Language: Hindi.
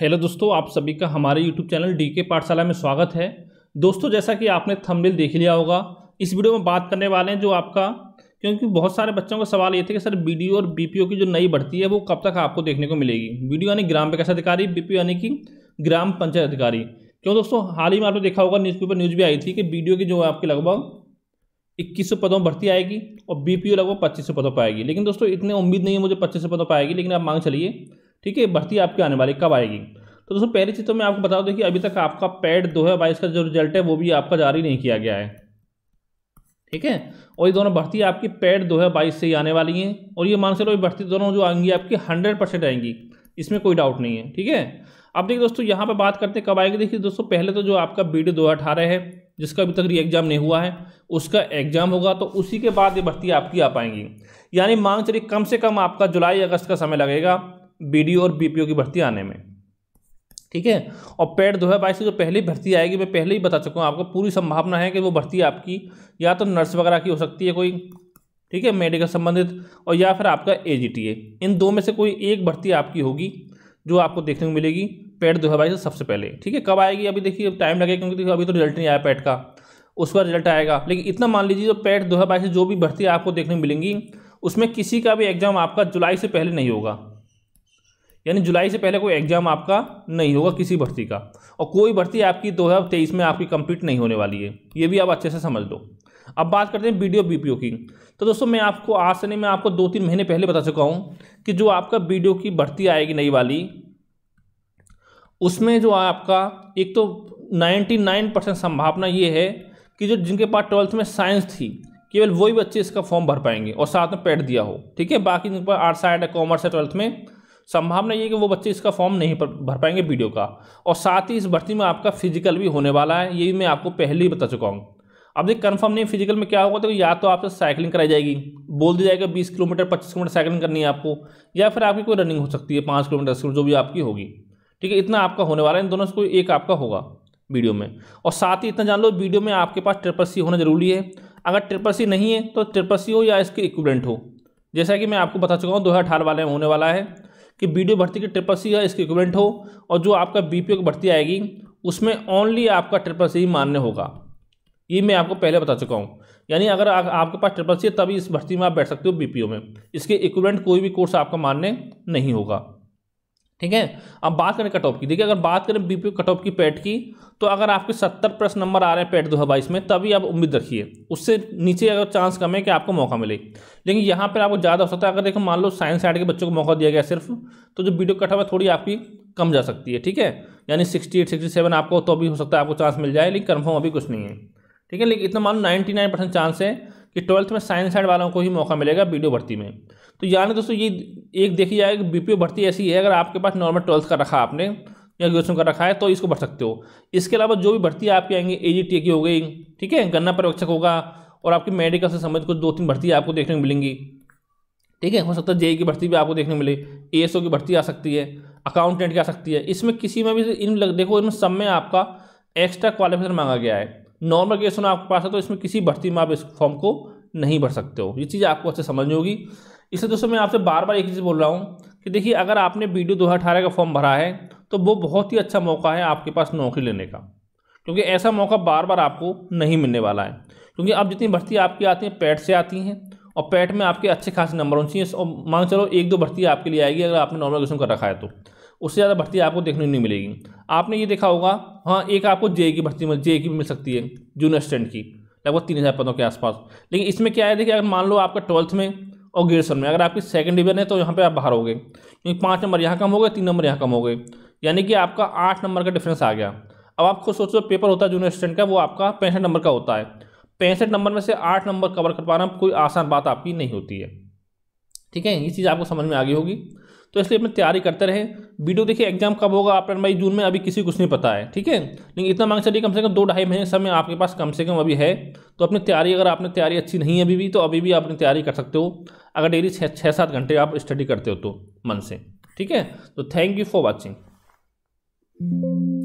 हेलो दोस्तों आप सभी का हमारे यूट्यूब चैनल डी के पाठशाला में स्वागत है दोस्तों जैसा कि आपने थंबनेल देख लिया होगा इस वीडियो में बात करने वाले हैं जो आपका क्योंकि बहुत सारे बच्चों का सवाल ये थे कि सर बी और बी की जो नई बढ़ती है वो कब तक आपको देखने को मिलेगी बी यानी ग्राम विकास अधिकारी बी यानी कि ग्राम पंचायत अधिकारी क्यों दोस्तों हाल ही में आपने देखा होगा न्यूज़पेपर न्यूज़ भी आई थी कि बी की जो है आपकी लगभग इक्कीस सौ पदों भर्ती आएगी और बी लगभग पच्चीस सौ पदों पर आएगी लेकिन दोस्तों इतने उम्मीद नहीं है मुझे पच्चीस सौ पदों पर आएगी लेकिन आप मांग चलिए ठीक है भर्ती आपकी आने वाली कब आएगी तो दोस्तों पहली चीज़ तो मैं आपको बता दूँ कि अभी तक आपका पैड दो हज़ार बाईस का जो रिजल्ट है वो भी आपका जारी नहीं किया गया है ठीक है और ये दोनों भर्ती आपकी पैड दो हज़ार बाईस से ही आने वाली हैं और ये मान से लो ये भर्ती दोनों जो आएंगी आपकी हंड्रेड परसेंट आएंगी इसमें कोई डाउट नहीं है ठीक है अब देखिए दोस्तों यहाँ पर बात करते हैं कब आएगी देखिए दोस्तों पहले तो जो आपका बी डी दो हज़ार अठारह है जिसका अभी तक री एग्ज़ाम नहीं हुआ है उसका एग्ज़ाम होगा तो उसी के बाद ये भर्ती आपकी आ पाएंगी यानी मांग चलिए कम से कम आपका जुलाई अगस्त का समय लगेगा बी और बी की भर्ती आने में ठीक है और पेड दो हज़ार बाईस की जो पहली भर्ती आएगी मैं पहले ही बता चुका हूँ आपको पूरी संभावना है कि वो भर्ती आपकी या तो नर्स वगैरह की हो सकती है कोई ठीक है मेडिकल संबंधित और या फिर आपका ए इन दो में से कोई एक भर्ती आपकी होगी जो आपको देखने को मिलेगी पेड दो हज़ार सबसे पहले ठीक है कब आएगी अभी देखिए टाइम लगेगा क्योंकि देखिए अभी तो रिजल्ट नहीं आया पेड का उसका रिजल्ट आएगा लेकिन इतना मान लीजिए जो पेड दो हज़ार बाईस जो भी भर्ती आपको देखने को मिलेंगी उसमें किसी का भी एग्जाम आपका जुलाई से पहले नहीं होगा यानी जुलाई से पहले कोई एग्जाम आपका नहीं होगा किसी भर्ती का और कोई भर्ती आपकी दो हज़ार तेईस में आपकी कंप्लीट नहीं होने वाली है ये भी आप अच्छे से समझ लो अब बात करते हैं वीडियो बीपीओ की तो दोस्तों मैं आपको आज से नहीं मैं आपको दो तीन महीने पहले बता चुका हूँ कि जो आपका वीडियो की भर्ती आएगी नई वाली उसमें जो आपका एक तो 99 परसेंट संभावना ये है कि जो जिनके पास ट्वेल्थ में साइंस थी केवल वही बच्चे इसका फॉर्म भर पाएंगे और साथ में पैड e दिया हो ठीक है बाकी जिनके पास आर्ट्स साइड है कॉमर्स है ट्वेल्थ में संभावना ये कि वो बच्चे इसका फॉर्म नहीं भर पाएंगे वीडियो का और साथ ही इस भर्ती में आपका फिजिकल भी होने वाला है ये भी मैं आपको पहले ही बता चुका हूँ अब देखिए कन्फर्म नहीं फिजिकल में क्या होगा तो या तो आपसे साइकिलिंग कराई जाएगी बोल दिया जाएगा बीस किलोमीटर पच्चीस किलोमीटर साइकिलिंग करनी है आपको या फिर आपकी कोई रनिंग हो सकती है पाँच किलोमीटर दस जो भी आपकी होगी ठीक है इतना आपका होने वाला है इन दोनों से कोई एक आपका होगा वीडियो में और साथ ही इतना जान लो वीडियो में आपके पास ट्रिपल सी होना जरूरी है अगर ट्रिपल सी नहीं है तो ट्रिपल सी हो या इसके इक्विपमेंट हो जैसा कि मैं आपको बता चुका हूँ दो हज़ार अठारह वाले में होने वाला है कि वीडियो भर्ती की ट्रिपल सी या इसके इक्विपमेंट हो और जो आपका बीपीओ की भर्ती आएगी उसमें ओनली आपका ट्रिपल सी मान्य होगा ये मैं आपको पहले बता चुका हूँ यानी अगर आ, आपके पास ट्रिपल सी है तभी इस भर्ती में आप बैठ सकते हो बीपीओ में इसके इक्विपमेंट कोई भी कोर्स आपका मान्य नहीं होगा ठीक है अब बात करें कट ऑफ की देखिए अगर बात करें बी कट ऑफ की पेट की तो अगर आपके सत्तर प्लस नंबर आ रहे हैं पेट दो हज़ार में तभी आप उम्मीद रखिए उससे नीचे अगर चांस कम है कि आपको मौका मिले लेकिन यहाँ पर आपको ज़्यादा हो सकता है अगर देखो मान लो साइंस साइड के बच्चों को मौका दिया गया सिर्फ तो जो बी कट ऑफ है थोड़ी आपकी कम जा सकती है ठीक है यानी सिक्सटी एट सिक्सटी सेवन आपको तो भी हो सकता है आपको चांस मिल जाए लेकिन कन्फर्म अभी कुछ नहीं है ठीक है लेकिन इतना मान लो नाइन्टी नाइन परसेंट चांस है कि ट्वेल्थ में साइंस साइड वालों को ही मौका मिलेगा बी भर्ती में तो यानी दोस्तों ये एक देखी जाए कि बी भर्ती ऐसी है अगर आपके पास नॉर्मल ट्वेल्थ का रखा आपने या ग्रेजुएशन का रखा है तो इसको भर सकते हो इसके अलावा जो भी भर्ती आपकी आएंगी ए जी की हो गई ठीक है गन्ना पर्यवेक्षक होगा और आपकी मेडिकल से संबंधित कुछ दो तीन भर्ती आपको देखने को मिलेंगी ठीक है हो सकता है जेई e की भर्ती भी आपको देखने मिले ए की भर्ती आ सकती है अकाउंटेंट की आ सकती है इसमें किसी में भी इन देखो इनमें सब में आपका एक्स्ट्रा क्वालिफिकेशन मांगा गया है नॉर्मल ग्रेजुएशन आपके पास है तो इसमें किसी भर्ती में आप इस फॉर्म को नहीं भर सकते हो ये चीज़ आपको अच्छे समझनी होगी इसलिए दोस्तों मैं आपसे बार बार एक चीज़ बोल रहा हूँ कि देखिए अगर आपने बी डी का फॉर्म भरा है तो वो बहुत ही अच्छा मौका है आपके पास नौकरी लेने का क्योंकि ऐसा मौका बार बार आपको नहीं मिलने वाला है क्योंकि अब जितनी भर्ती आपकी आती हैं पैट से आती हैं और पैट में आपके अच्छे खासे नंबर होने चाहिए और मान चलो एक दो भर्ती आपके लिए आएगी अगर आपने नॉर्मल क्वेश्चन कर रखा है तो उससे ज़्यादा भर्ती आपको देखने नहीं मिलेगी आपने ये देखा होगा हाँ एक आपको जे की भर्ती मिल जे की भी मिल सकती है जूनियर स्टैंड की लगभग तीन हज़ार पदों के आसपास लेकिन इसमें क्या है देखिए अगर मान लो आपका ट्वेल्थ में और ग्रेजुएशन में अगर आपकी सेकेंड डिवीजन है तो यहाँ पर आप बाहर हो गए क्योंकि पाँच नंबर यहाँ कम हो गए तीन नंबर यहाँ कम हो गए यानी कि आपका आठ नंबर का डिफ्रेंस आ गया अब आप खुद सोचो पेपर होता है जूनियर स्टेंट का वो आपका पैंसठ नंबर का होता है पैंसठ नंबर में से आठ नंबर कवर कर पाना कोई आसान बात आपकी नहीं होती है ठीक है ये चीज़ आपको समझ में आ गई होगी तो इसलिए अपनी तैयारी करते रहें वीडियो देखिए एग्जाम कब होगा अप्रैल मई जून में अभी किसी को कुछ नहीं पता है ठीक है लेकिन इतना मांग चलिए कम से कम दो ढाई महीने समय आपके पास कम से कम अभी है तो अपनी तैयारी अगर आपने तैयारी अच्छी नहीं है अभी भी तो अभी भी आप अपनी तैयारी कर सकते हो अगर डेली छः छः सात घंटे आप स्टडी करते हो तो मन से ठीक है तो थैंक यू फॉर वॉचिंग